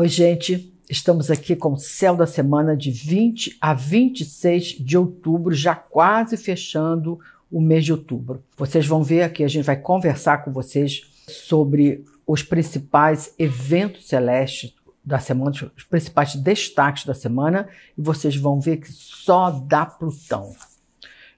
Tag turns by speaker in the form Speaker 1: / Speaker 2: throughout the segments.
Speaker 1: Oi, gente. Estamos aqui com o céu da semana de 20 a 26 de outubro, já quase fechando o mês de outubro. Vocês vão ver aqui, a gente vai conversar com vocês sobre os principais eventos celestes da semana, os principais destaques da semana, e vocês vão ver que só dá Plutão.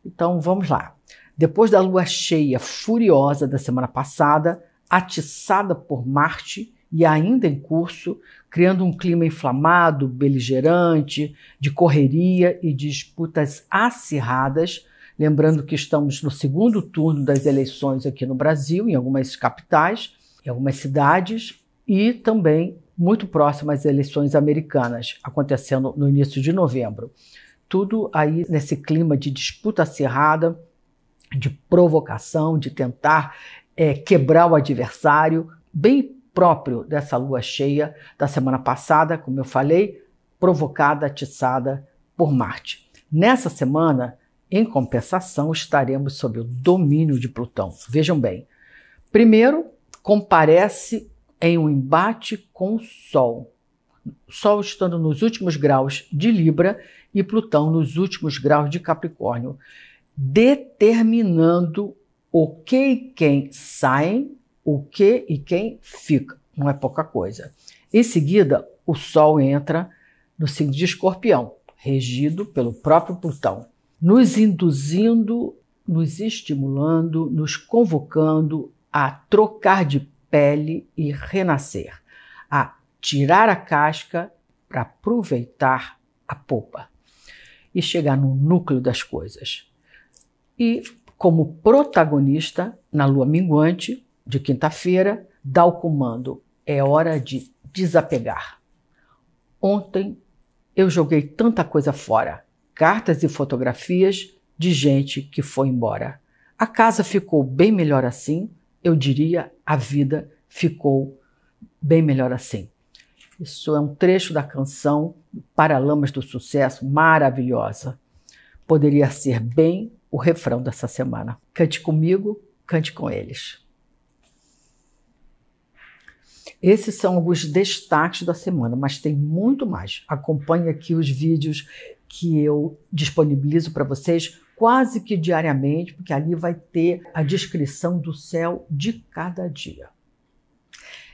Speaker 1: Então vamos lá. Depois da lua cheia furiosa da semana passada, atiçada por Marte, e ainda em curso, criando um clima inflamado, beligerante, de correria e disputas acirradas. Lembrando que estamos no segundo turno das eleições aqui no Brasil, em algumas capitais, em algumas cidades e também muito próximo às eleições americanas, acontecendo no início de novembro. Tudo aí nesse clima de disputa acirrada, de provocação, de tentar é, quebrar o adversário, bem próprio dessa lua cheia da semana passada, como eu falei, provocada, atiçada por Marte. Nessa semana, em compensação, estaremos sob o domínio de Plutão. Vejam bem. Primeiro, comparece em um embate com o Sol. Sol estando nos últimos graus de Libra e Plutão nos últimos graus de Capricórnio, determinando o que e quem saem o que e quem fica. Não é pouca coisa. Em seguida, o Sol entra no signo de Escorpião, regido pelo próprio Plutão, nos induzindo, nos estimulando, nos convocando a trocar de pele e renascer, a tirar a casca para aproveitar a polpa e chegar no núcleo das coisas. E como protagonista, na lua minguante, de quinta-feira, dá o comando: é hora de desapegar. Ontem eu joguei tanta coisa fora cartas e fotografias de gente que foi embora. A casa ficou bem melhor assim, eu diria, a vida ficou bem melhor assim. Isso é um trecho da canção Paralamas do Sucesso, maravilhosa. Poderia ser bem o refrão dessa semana. Cante comigo, cante com eles. Esses são alguns destaques da semana, mas tem muito mais. Acompanhe aqui os vídeos que eu disponibilizo para vocês quase que diariamente, porque ali vai ter a descrição do céu de cada dia.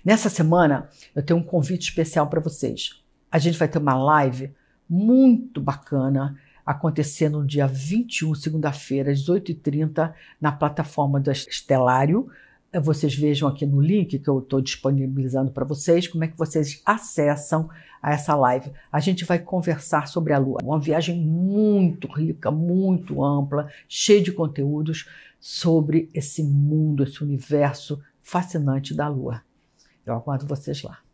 Speaker 1: Nessa semana, eu tenho um convite especial para vocês. A gente vai ter uma live muito bacana acontecendo no dia 21, segunda-feira, às 18h30, na plataforma do Estelário é, vocês vejam aqui no link que eu estou disponibilizando para vocês como é que vocês acessam a essa live. A gente vai conversar sobre a Lua, uma viagem muito rica, muito ampla, cheia de conteúdos sobre esse mundo, esse universo fascinante da Lua. Eu aguardo vocês lá.